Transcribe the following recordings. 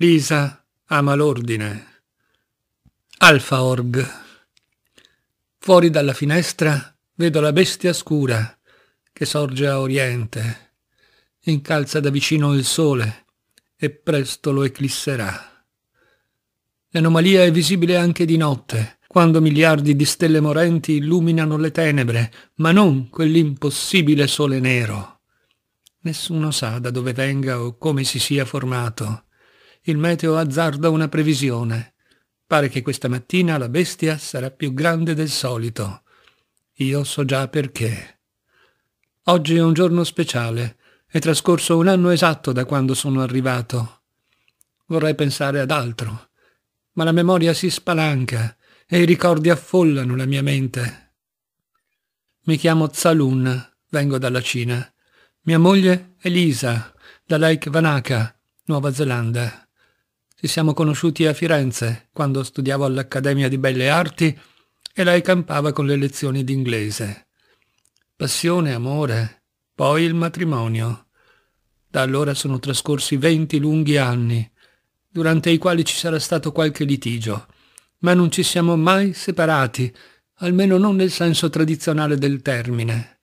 Lisa ama l'ordine. Alfa Org. Fuori dalla finestra vedo la bestia scura che sorge a oriente, incalza da vicino il sole e presto lo eclisserà. L'anomalia è visibile anche di notte, quando miliardi di stelle morenti illuminano le tenebre, ma non quell'impossibile sole nero. Nessuno sa da dove venga o come si sia formato il meteo azzarda una previsione. Pare che questa mattina la bestia sarà più grande del solito. Io so già perché. Oggi è un giorno speciale. È trascorso un anno esatto da quando sono arrivato. Vorrei pensare ad altro, ma la memoria si spalanca e i ricordi affollano la mia mente. Mi chiamo Zalun, vengo dalla Cina. Mia moglie è Lisa, da Lake Vanaka, Nuova Zelanda. Ci siamo conosciuti a Firenze, quando studiavo all'Accademia di Belle Arti e lei campava con le lezioni d'inglese. Passione, amore, poi il matrimonio. Da allora sono trascorsi venti lunghi anni, durante i quali ci sarà stato qualche litigio, ma non ci siamo mai separati, almeno non nel senso tradizionale del termine.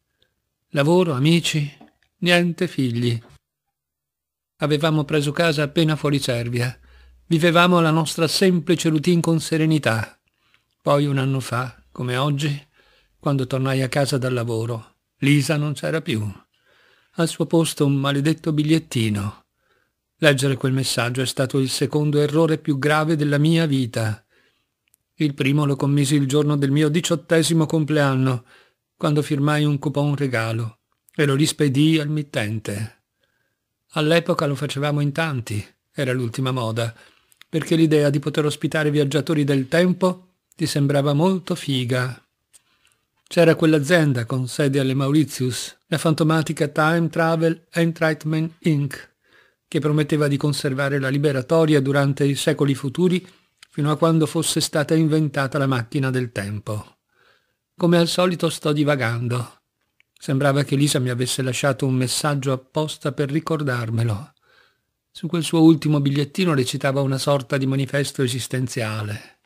Lavoro, amici, niente figli. Avevamo preso casa appena fuori Cervia. Vivevamo la nostra semplice routine con serenità. Poi un anno fa, come oggi, quando tornai a casa dal lavoro, Lisa non c'era più. Al suo posto un maledetto bigliettino. Leggere quel messaggio è stato il secondo errore più grave della mia vita. Il primo lo commisi il giorno del mio diciottesimo compleanno, quando firmai un coupon regalo e lo rispedii al mittente. All'epoca lo facevamo in tanti, era l'ultima moda, perché l'idea di poter ospitare viaggiatori del tempo ti sembrava molto figa. C'era quell'azienda con sede alle Mauritius, la fantomatica Time Travel Entrightment Inc., che prometteva di conservare la liberatoria durante i secoli futuri fino a quando fosse stata inventata la macchina del tempo. Come al solito sto divagando. Sembrava che Lisa mi avesse lasciato un messaggio apposta per ricordarmelo. Su quel suo ultimo bigliettino recitava una sorta di manifesto esistenziale.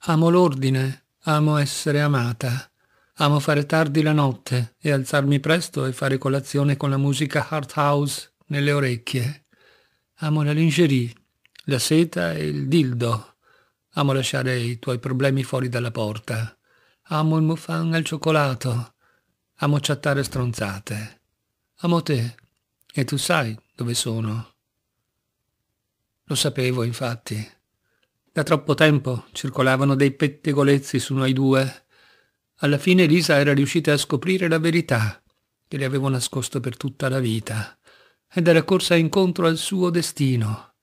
Amo l'ordine, amo essere amata, amo fare tardi la notte e alzarmi presto e fare colazione con la musica hard house nelle orecchie. Amo la lingerie, la seta e il dildo. Amo lasciare i tuoi problemi fuori dalla porta. Amo il muffin al cioccolato. Amo chattare stronzate. Amo te, e tu sai dove sono. Lo sapevo, infatti. Da troppo tempo circolavano dei pettegolezzi su noi due. Alla fine Lisa era riuscita a scoprire la verità, che le avevo nascosto per tutta la vita, ed era corsa incontro al suo destino.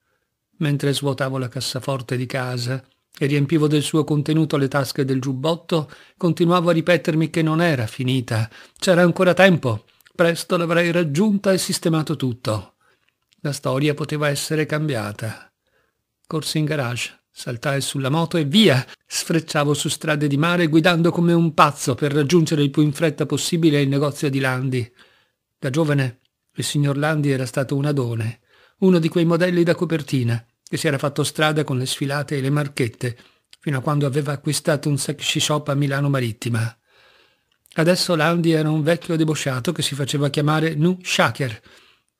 Mentre svuotavo la cassaforte di casa e riempivo del suo contenuto le tasche del giubbotto, continuavo a ripetermi che non era finita. C'era ancora tempo, Presto l'avrei raggiunta e sistemato tutto. La storia poteva essere cambiata. Corsi in garage, saltai sulla moto e via! Sfrecciavo su strade di mare guidando come un pazzo per raggiungere il più in fretta possibile il negozio di Landi. Da giovane il signor Landi era stato un adone, uno di quei modelli da copertina che si era fatto strada con le sfilate e le marchette, fino a quando aveva acquistato un sexy shop a Milano Marittima. Adesso Landi era un vecchio debosciato che si faceva chiamare Nu Shaker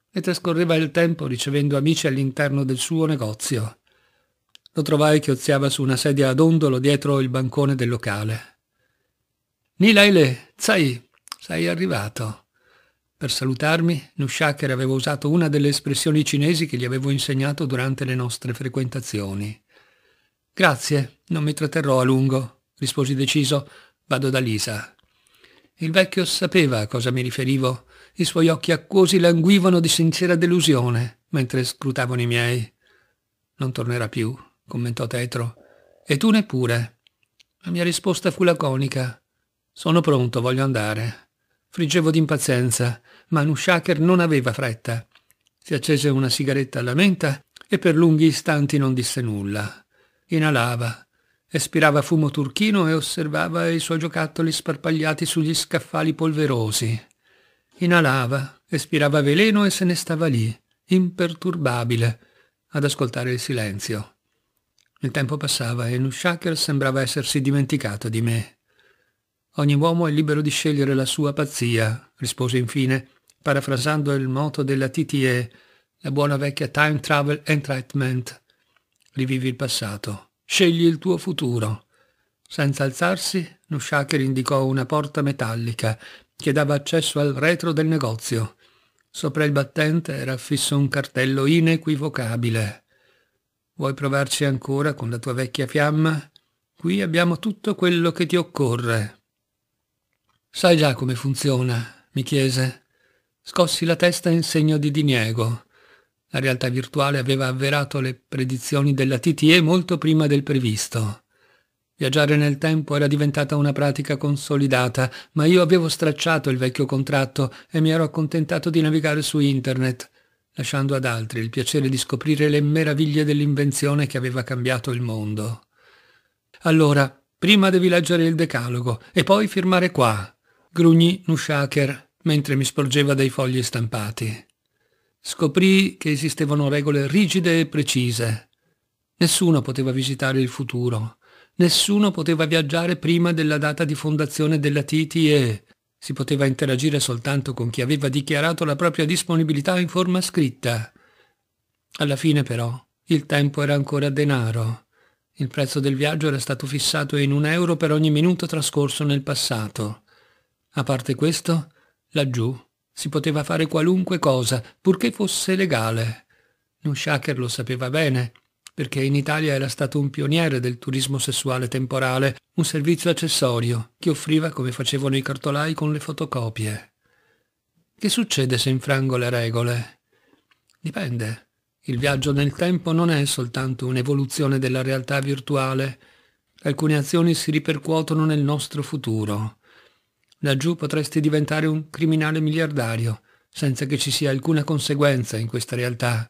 e trascorreva il tempo ricevendo amici all'interno del suo negozio. Lo trovai che oziava su una sedia ad ondolo dietro il bancone del locale. Nilaile, sai, sei arrivato. Per salutarmi, Nushaker aveva usato una delle espressioni cinesi che gli avevo insegnato durante le nostre frequentazioni. Grazie, non mi tratterrò a lungo, risposi deciso. Vado da Lisa. Il vecchio sapeva a cosa mi riferivo. I suoi occhi acquosi languivano di sincera delusione mentre scrutavano i miei. Non tornerà più, commentò Tetro. E tu neppure. La mia risposta fu laconica. Sono pronto, voglio andare. Friggevo d'impazienza, ma Nushaker non aveva fretta. Si accese una sigaretta alla menta e per lunghi istanti non disse nulla. Inalava, Espirava fumo turchino e osservava i suoi giocattoli sparpagliati sugli scaffali polverosi. Inalava, espirava veleno e se ne stava lì, imperturbabile, ad ascoltare il silenzio. Il tempo passava e Nushaker sembrava essersi dimenticato di me. Ogni uomo è libero di scegliere la sua pazzia, rispose infine, parafrasando il moto della TTE, la buona vecchia Time Travel Entrapment. Rivivi il passato. Scegli il tuo futuro. Senza alzarsi, lo shaker indicò una porta metallica che dava accesso al retro del negozio. Sopra il battente era affisso un cartello inequivocabile. Vuoi provarci ancora con la tua vecchia fiamma? Qui abbiamo tutto quello che ti occorre. Sai già come funziona? mi chiese. Scossi la testa in segno di diniego. La realtà virtuale aveva avverato le predizioni della TTE molto prima del previsto. Viaggiare nel tempo era diventata una pratica consolidata, ma io avevo stracciato il vecchio contratto e mi ero accontentato di navigare su internet, lasciando ad altri il piacere di scoprire le meraviglie dell'invenzione che aveva cambiato il mondo. Allora, prima devi leggere il decalogo e poi firmare qua, grugnì Nushaker mentre mi sporgeva dei fogli stampati. Scoprì che esistevano regole rigide e precise. Nessuno poteva visitare il futuro, nessuno poteva viaggiare prima della data di fondazione della TTE, si poteva interagire soltanto con chi aveva dichiarato la propria disponibilità in forma scritta. Alla fine però il tempo era ancora denaro. Il prezzo del viaggio era stato fissato in un euro per ogni minuto trascorso nel passato. A parte questo, laggiù si poteva fare qualunque cosa, purché fosse legale. Nushaker lo sapeva bene, perché in Italia era stato un pioniere del turismo sessuale temporale, un servizio accessorio che offriva come facevano i cartolai con le fotocopie. Che succede se infrango le regole? Dipende. Il viaggio nel tempo non è soltanto un'evoluzione della realtà virtuale. Alcune azioni si ripercuotono nel nostro futuro. Laggiù potresti diventare un criminale miliardario, senza che ci sia alcuna conseguenza in questa realtà.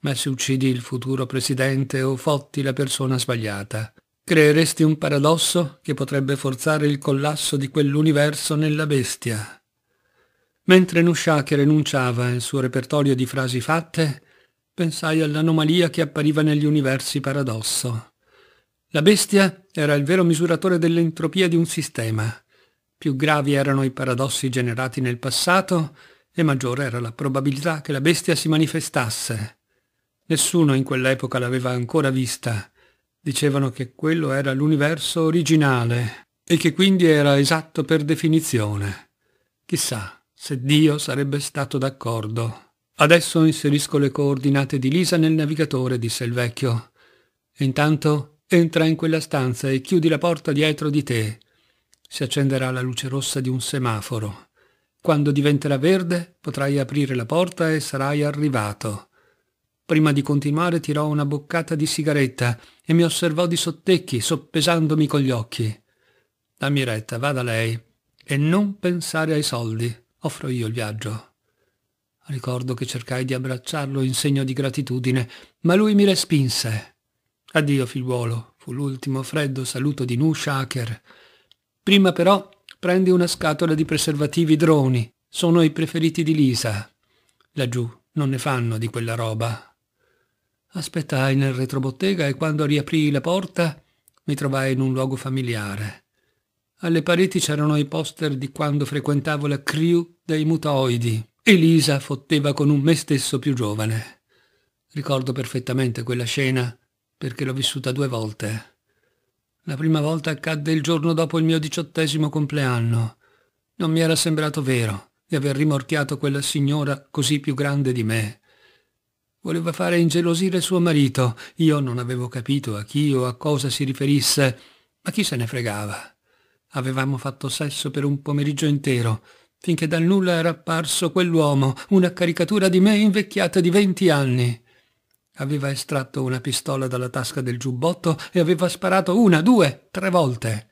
Ma se uccidi il futuro presidente o fotti la persona sbagliata, creeresti un paradosso che potrebbe forzare il collasso di quell'universo nella bestia. Mentre Nushak rinunciava al suo repertorio di frasi fatte, pensai all'anomalia che appariva negli universi paradosso. La bestia era il vero misuratore dell'entropia di un sistema. Più gravi erano i paradossi generati nel passato e maggiore era la probabilità che la bestia si manifestasse. Nessuno in quell'epoca l'aveva ancora vista. Dicevano che quello era l'universo originale e che quindi era esatto per definizione. Chissà se Dio sarebbe stato d'accordo. Adesso inserisco le coordinate di Lisa nel navigatore, disse il vecchio. E intanto entra in quella stanza e chiudi la porta dietro di te si accenderà la luce rossa di un semaforo. Quando diventerà verde potrai aprire la porta e sarai arrivato. Prima di continuare tirò una boccata di sigaretta e mi osservò di sottecchi, soppesandomi con gli occhi. Dammi retta, vada lei. E non pensare ai soldi. Offro io il viaggio. Ricordo che cercai di abbracciarlo in segno di gratitudine, ma lui mi respinse. Addio, figliuolo, fu l'ultimo freddo saluto di Nu Shaker. Prima però prendi una scatola di preservativi droni. Sono i preferiti di Lisa. Laggiù non ne fanno di quella roba. Aspettai nel retrobottega e quando riaprii la porta mi trovai in un luogo familiare. Alle pareti c'erano i poster di quando frequentavo la crew dei mutoidi. Lisa fotteva con un me stesso più giovane. Ricordo perfettamente quella scena perché l'ho vissuta due volte. La prima volta accadde il giorno dopo il mio diciottesimo compleanno. Non mi era sembrato vero di aver rimorchiato quella signora così più grande di me. Voleva fare ingelosire suo marito. Io non avevo capito a chi o a cosa si riferisse, ma chi se ne fregava. Avevamo fatto sesso per un pomeriggio intero, finché dal nulla era apparso quell'uomo, una caricatura di me invecchiata di venti anni. Aveva estratto una pistola dalla tasca del giubbotto e aveva sparato una, due, tre volte.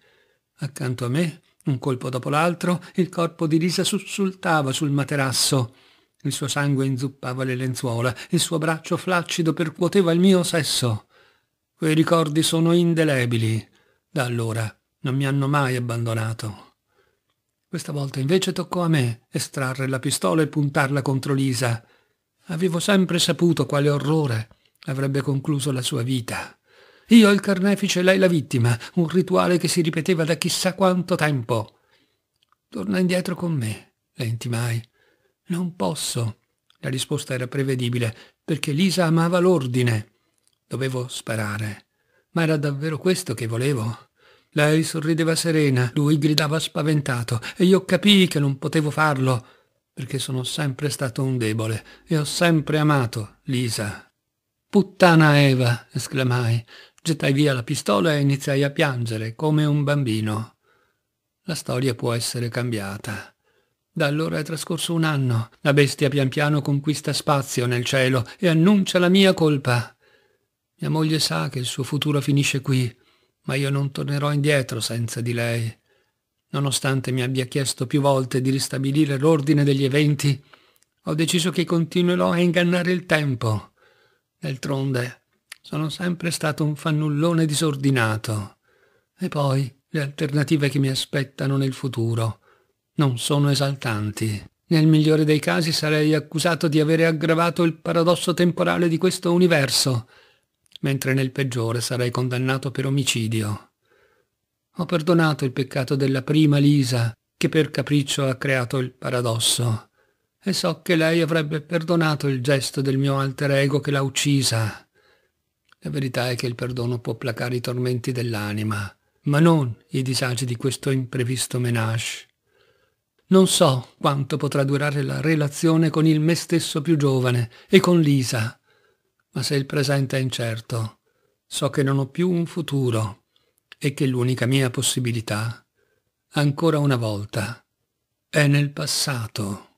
Accanto a me, un colpo dopo l'altro, il corpo di Lisa sussultava sul materasso. Il suo sangue inzuppava le lenzuola, il suo braccio flaccido percuoteva il mio sesso. Quei ricordi sono indelebili. Da allora non mi hanno mai abbandonato. Questa volta invece toccò a me estrarre la pistola e puntarla contro Lisa. Avevo sempre saputo quale orrore avrebbe concluso la sua vita. Io il carnefice e lei la vittima, un rituale che si ripeteva da chissà quanto tempo. Torna indietro con me, le intimai. Non posso. La risposta era prevedibile, perché Lisa amava l'ordine. Dovevo sparare. Ma era davvero questo che volevo? Lei sorrideva serena, lui gridava spaventato, e io capii che non potevo farlo perché sono sempre stato un debole e ho sempre amato Lisa. Puttana Eva, esclamai. Gettai via la pistola e iniziai a piangere come un bambino. La storia può essere cambiata. Da allora è trascorso un anno. La bestia pian piano conquista spazio nel cielo e annuncia la mia colpa. Mia moglie sa che il suo futuro finisce qui, ma io non tornerò indietro senza di lei. Nonostante mi abbia chiesto più volte di ristabilire l'ordine degli eventi, ho deciso che continuerò a ingannare il tempo. D'altronde, sono sempre stato un fannullone disordinato. E poi, le alternative che mi aspettano nel futuro non sono esaltanti. Nel migliore dei casi sarei accusato di avere aggravato il paradosso temporale di questo universo, mentre nel peggiore sarei condannato per omicidio. Ho perdonato il peccato della prima Lisa, che per capriccio ha creato il paradosso. E so che lei avrebbe perdonato il gesto del mio alter ego che l'ha uccisa. La verità è che il perdono può placare i tormenti dell'anima, ma non i disagi di questo imprevisto menage. Non so quanto potrà durare la relazione con il me stesso più giovane e con Lisa, ma se il presente è incerto, so che non ho più un futuro e che l'unica mia possibilità, ancora una volta, è nel passato.